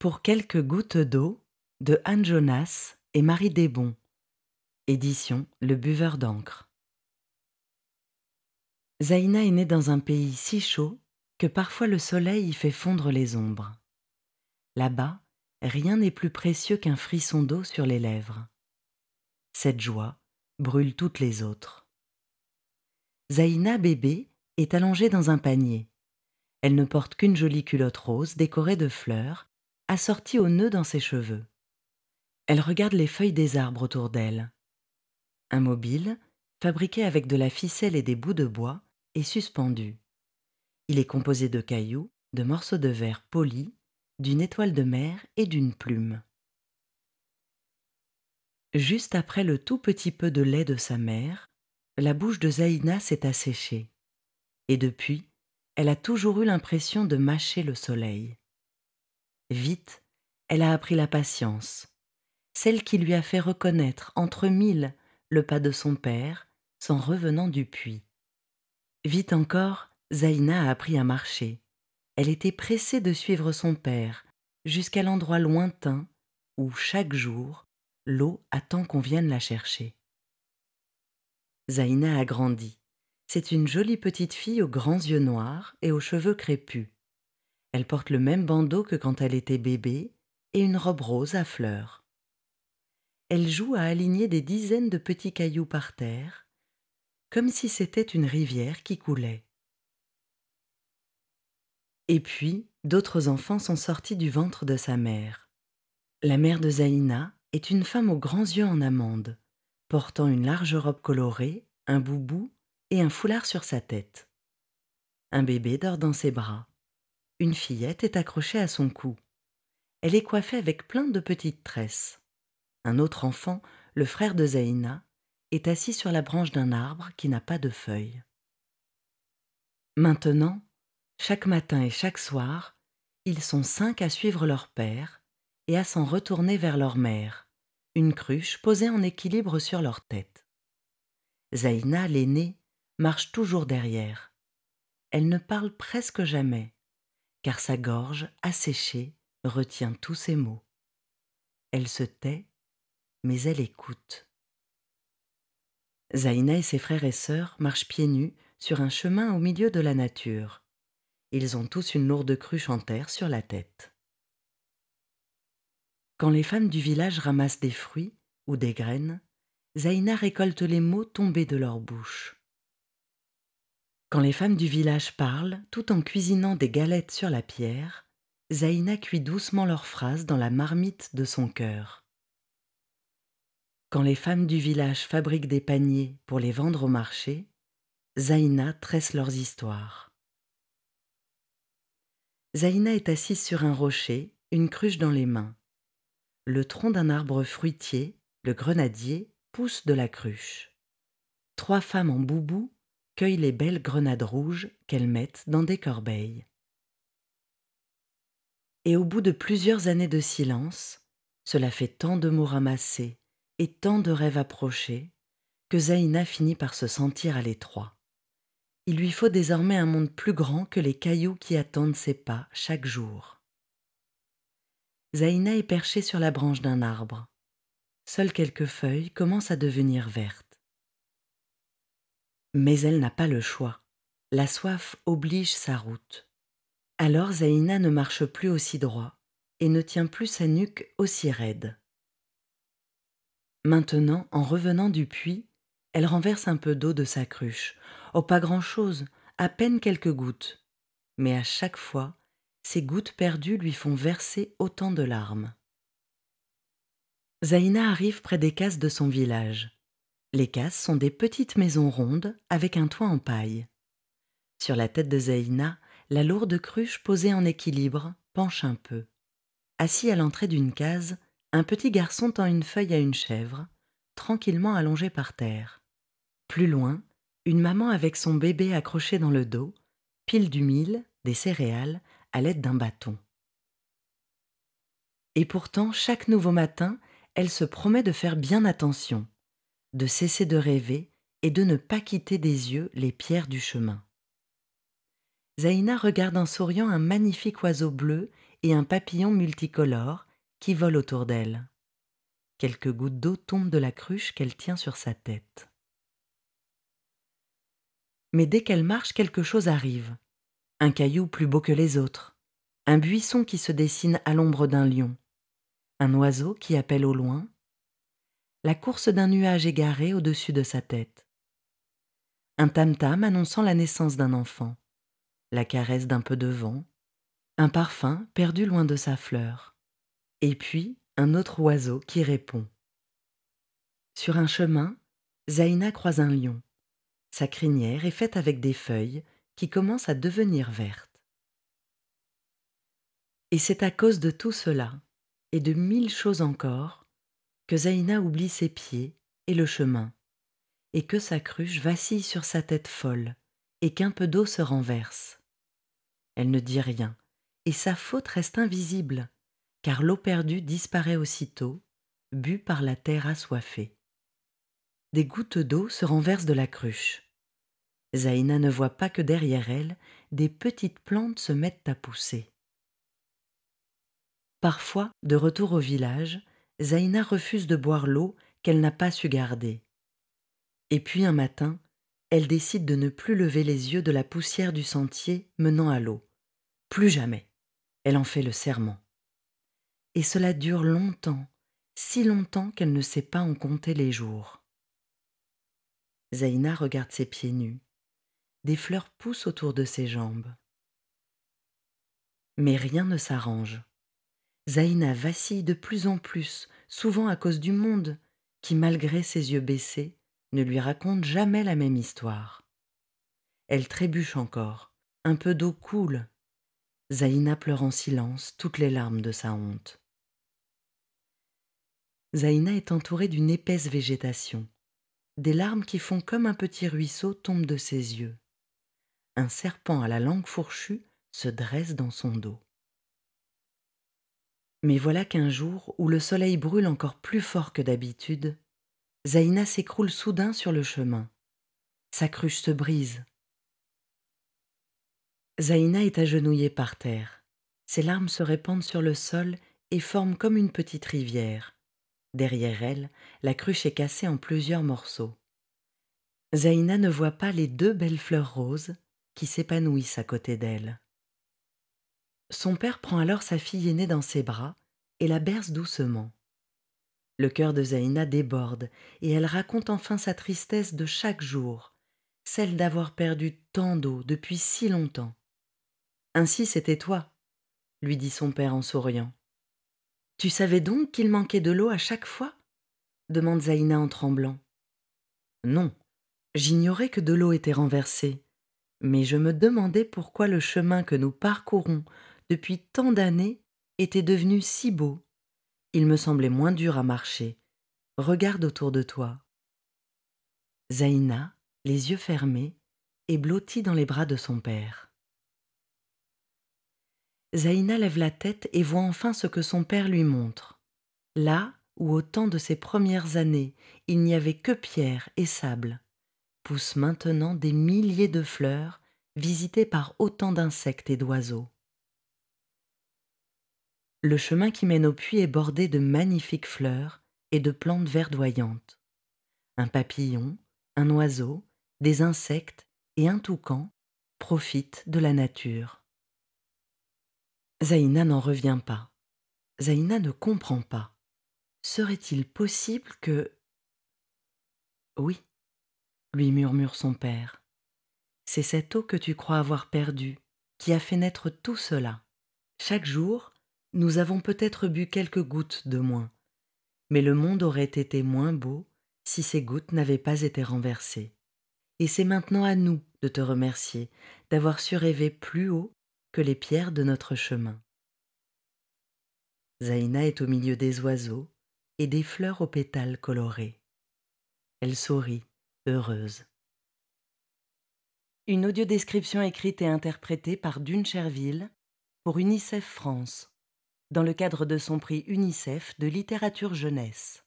Pour quelques gouttes d'eau de Anne Jonas et Marie Desbons. Édition Le Buveur d'encre. Zaïna est née dans un pays si chaud que parfois le soleil y fait fondre les ombres. Là-bas, rien n'est plus précieux qu'un frisson d'eau sur les lèvres. Cette joie brûle toutes les autres. Zaina bébé est allongée dans un panier. Elle ne porte qu'une jolie culotte rose décorée de fleurs assortie au nœud dans ses cheveux. Elle regarde les feuilles des arbres autour d'elle. Un mobile, fabriqué avec de la ficelle et des bouts de bois, est suspendu. Il est composé de cailloux, de morceaux de verre polis, d'une étoile de mer et d'une plume. Juste après le tout petit peu de lait de sa mère, la bouche de Zaïna s'est asséchée. Et depuis, elle a toujours eu l'impression de mâcher le soleil. Vite, elle a appris la patience, celle qui lui a fait reconnaître entre mille le pas de son père, s'en revenant du puits. Vite encore, Zaïna a appris à marcher. Elle était pressée de suivre son père jusqu'à l'endroit lointain où, chaque jour, l'eau attend qu'on vienne la chercher. Zaïna a grandi. C'est une jolie petite fille aux grands yeux noirs et aux cheveux crépus. Elle porte le même bandeau que quand elle était bébé et une robe rose à fleurs. Elle joue à aligner des dizaines de petits cailloux par terre, comme si c'était une rivière qui coulait. Et puis, d'autres enfants sont sortis du ventre de sa mère. La mère de Zaïna est une femme aux grands yeux en amande, portant une large robe colorée, un boubou et un foulard sur sa tête. Un bébé dort dans ses bras une fillette est accrochée à son cou. Elle est coiffée avec plein de petites tresses. Un autre enfant, le frère de Zaïna, est assis sur la branche d'un arbre qui n'a pas de feuilles. Maintenant, chaque matin et chaque soir, ils sont cinq à suivre leur père et à s'en retourner vers leur mère, une cruche posée en équilibre sur leur tête. Zaïna, l'aînée, marche toujours derrière. Elle ne parle presque jamais car sa gorge, asséchée, retient tous ses mots. Elle se tait, mais elle écoute. Zaina et ses frères et sœurs marchent pieds nus sur un chemin au milieu de la nature. Ils ont tous une lourde cruche en terre sur la tête. Quand les femmes du village ramassent des fruits ou des graines, Zaina récolte les mots tombés de leur bouche. Quand les femmes du village parlent, tout en cuisinant des galettes sur la pierre, Zaïna cuit doucement leurs phrases dans la marmite de son cœur. Quand les femmes du village fabriquent des paniers pour les vendre au marché, Zaïna tresse leurs histoires. Zaïna est assise sur un rocher, une cruche dans les mains. Le tronc d'un arbre fruitier, le grenadier, pousse de la cruche. Trois femmes en boubou les belles grenades rouges qu'elles mettent dans des corbeilles. Et au bout de plusieurs années de silence, cela fait tant de mots ramassés et tant de rêves approchés que Zaïna finit par se sentir à l'étroit. Il lui faut désormais un monde plus grand que les cailloux qui attendent ses pas chaque jour. Zaïna est perchée sur la branche d'un arbre. Seules quelques feuilles commencent à devenir vertes. Mais elle n'a pas le choix. La soif oblige sa route. Alors Zaïna ne marche plus aussi droit et ne tient plus sa nuque aussi raide. Maintenant, en revenant du puits, elle renverse un peu d'eau de sa cruche. Oh, pas grand-chose, à peine quelques gouttes. Mais à chaque fois, ces gouttes perdues lui font verser autant de larmes. Zaïna arrive près des cases de son village. Les cases sont des petites maisons rondes avec un toit en paille. Sur la tête de Zaïna, la lourde cruche posée en équilibre penche un peu. Assis à l'entrée d'une case, un petit garçon tend une feuille à une chèvre, tranquillement allongée par terre. Plus loin, une maman avec son bébé accroché dans le dos, pile du mil, des céréales, à l'aide d'un bâton. Et pourtant, chaque nouveau matin, elle se promet de faire bien attention de cesser de rêver et de ne pas quitter des yeux les pierres du chemin. Zaïna regarde en souriant un magnifique oiseau bleu et un papillon multicolore qui volent autour d'elle. Quelques gouttes d'eau tombent de la cruche qu'elle tient sur sa tête. Mais dès qu'elle marche, quelque chose arrive. Un caillou plus beau que les autres, un buisson qui se dessine à l'ombre d'un lion, un oiseau qui appelle au loin, la course d'un nuage égaré au-dessus de sa tête. Un tam-tam annonçant la naissance d'un enfant, la caresse d'un peu de vent, un parfum perdu loin de sa fleur, et puis un autre oiseau qui répond. Sur un chemin, Zaina croise un lion. Sa crinière est faite avec des feuilles qui commencent à devenir vertes. Et c'est à cause de tout cela, et de mille choses encore, que Zaïna oublie ses pieds et le chemin, et que sa cruche vacille sur sa tête folle, et qu'un peu d'eau se renverse. Elle ne dit rien, et sa faute reste invisible, car l'eau perdue disparaît aussitôt, bue par la terre assoiffée. Des gouttes d'eau se renversent de la cruche. Zaïna ne voit pas que derrière elle, des petites plantes se mettent à pousser. Parfois, de retour au village, Zaina refuse de boire l'eau qu'elle n'a pas su garder. Et puis un matin, elle décide de ne plus lever les yeux de la poussière du sentier menant à l'eau. Plus jamais. Elle en fait le serment. Et cela dure longtemps, si longtemps qu'elle ne sait pas en compter les jours. Zaina regarde ses pieds nus. Des fleurs poussent autour de ses jambes. Mais rien ne s'arrange. Zaïna vacille de plus en plus, souvent à cause du monde, qui, malgré ses yeux baissés, ne lui raconte jamais la même histoire. Elle trébuche encore, un peu d'eau coule. Zaïna pleure en silence toutes les larmes de sa honte. Zaïna est entourée d'une épaisse végétation. Des larmes qui font comme un petit ruisseau tombent de ses yeux. Un serpent à la langue fourchue se dresse dans son dos. Mais voilà qu'un jour où le soleil brûle encore plus fort que d'habitude, Zaina s'écroule soudain sur le chemin. Sa cruche se brise. Zaina est agenouillée par terre. Ses larmes se répandent sur le sol et forment comme une petite rivière. Derrière elle, la cruche est cassée en plusieurs morceaux. Zaina ne voit pas les deux belles fleurs roses qui s'épanouissent à côté d'elle. Son père prend alors sa fille aînée dans ses bras et la berce doucement. Le cœur de Zaïna déborde et elle raconte enfin sa tristesse de chaque jour, celle d'avoir perdu tant d'eau depuis si longtemps. Ainsi c'était toi, lui dit son père en souriant. Tu savais donc qu'il manquait de l'eau à chaque fois demande Zaïna en tremblant. Non, j'ignorais que de l'eau était renversée, mais je me demandais pourquoi le chemin que nous parcourons depuis tant d'années, était devenu si beau. Il me semblait moins dur à marcher. Regarde autour de toi. Zaïna, les yeux fermés, est blottie dans les bras de son père. Zaïna lève la tête et voit enfin ce que son père lui montre. Là où au temps de ses premières années il n'y avait que pierre et sable, poussent maintenant des milliers de fleurs visitées par autant d'insectes et d'oiseaux le chemin qui mène au puits est bordé de magnifiques fleurs et de plantes verdoyantes. Un papillon, un oiseau, des insectes et un toucan profitent de la nature. Zaïna n'en revient pas. Zaïna ne comprend pas. Serait-il possible que... Oui, lui murmure son père. C'est cette eau que tu crois avoir perdue qui a fait naître tout cela. Chaque jour, nous avons peut-être bu quelques gouttes de moins, mais le monde aurait été moins beau si ces gouttes n'avaient pas été renversées. Et c'est maintenant à nous de te remercier d'avoir su rêver plus haut que les pierres de notre chemin. Zaina est au milieu des oiseaux et des fleurs aux pétales colorés. Elle sourit, heureuse. Une audiodescription écrite et interprétée par Dune Cherville pour UNICEF France dans le cadre de son prix UNICEF de littérature jeunesse.